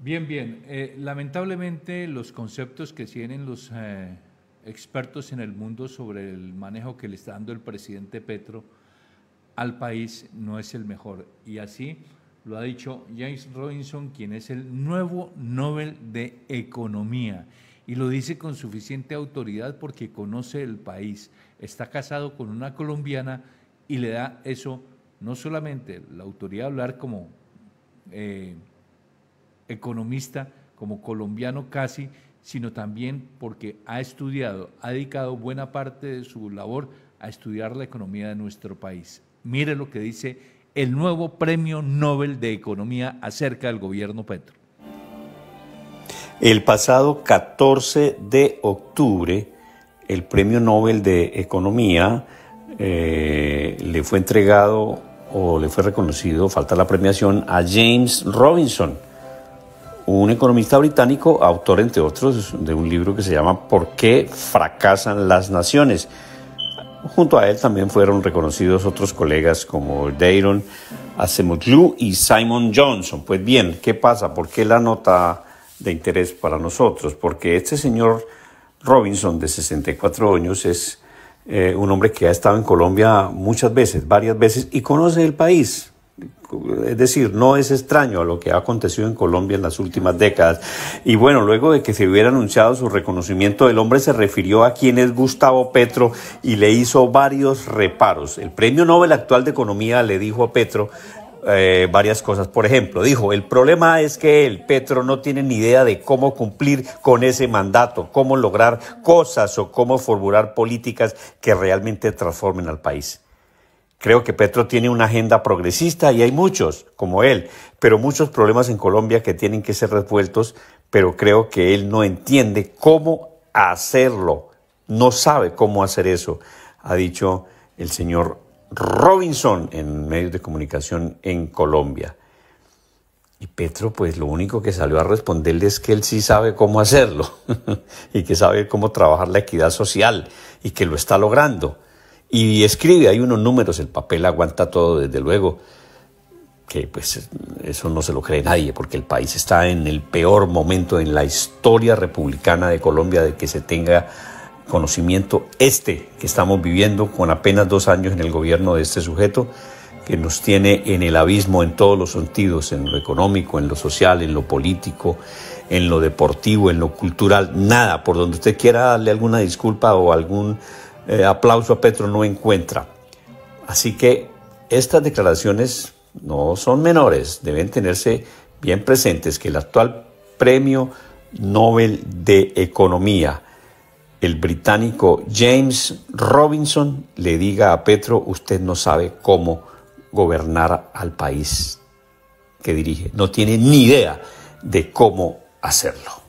Bien, bien. Eh, lamentablemente los conceptos que tienen los eh, expertos en el mundo sobre el manejo que le está dando el presidente Petro al país no es el mejor. Y así lo ha dicho James Robinson, quien es el nuevo Nobel de Economía. Y lo dice con suficiente autoridad porque conoce el país. Está casado con una colombiana y le da eso, no solamente la autoridad de hablar como... Eh, economista, como colombiano casi, sino también porque ha estudiado, ha dedicado buena parte de su labor a estudiar la economía de nuestro país. Mire lo que dice el nuevo Premio Nobel de Economía acerca del gobierno Petro. El pasado 14 de octubre, el Premio Nobel de Economía eh, le fue entregado o le fue reconocido, falta la premiación, a James Robinson un economista británico, autor entre otros de un libro que se llama ¿Por qué fracasan las naciones? Junto a él también fueron reconocidos otros colegas como Dayron Acemoglu y Simon Johnson. Pues bien, ¿qué pasa? ¿Por qué la nota de interés para nosotros? Porque este señor Robinson, de 64 años, es eh, un hombre que ha estado en Colombia muchas veces, varias veces, y conoce el país es decir, no es extraño a lo que ha acontecido en Colombia en las últimas décadas. Y bueno, luego de que se hubiera anunciado su reconocimiento, el hombre se refirió a quien es Gustavo Petro y le hizo varios reparos. El premio Nobel actual de Economía le dijo a Petro eh, varias cosas. Por ejemplo, dijo, el problema es que el Petro no tiene ni idea de cómo cumplir con ese mandato, cómo lograr cosas o cómo formular políticas que realmente transformen al país. Creo que Petro tiene una agenda progresista y hay muchos, como él, pero muchos problemas en Colombia que tienen que ser resueltos, pero creo que él no entiende cómo hacerlo, no sabe cómo hacer eso, ha dicho el señor Robinson en medios de comunicación en Colombia. Y Petro, pues lo único que salió a responderle es que él sí sabe cómo hacerlo y que sabe cómo trabajar la equidad social y que lo está logrando y escribe, hay unos números, el papel aguanta todo desde luego, que pues eso no se lo cree nadie, porque el país está en el peor momento en la historia republicana de Colombia de que se tenga conocimiento este que estamos viviendo con apenas dos años en el gobierno de este sujeto, que nos tiene en el abismo en todos los sentidos, en lo económico, en lo social, en lo político, en lo deportivo, en lo cultural, nada, por donde usted quiera darle alguna disculpa o algún eh, aplauso a Petro no encuentra. Así que estas declaraciones no son menores, deben tenerse bien presentes que el actual premio Nobel de Economía, el británico James Robinson, le diga a Petro, usted no sabe cómo gobernar al país que dirige, no tiene ni idea de cómo hacerlo.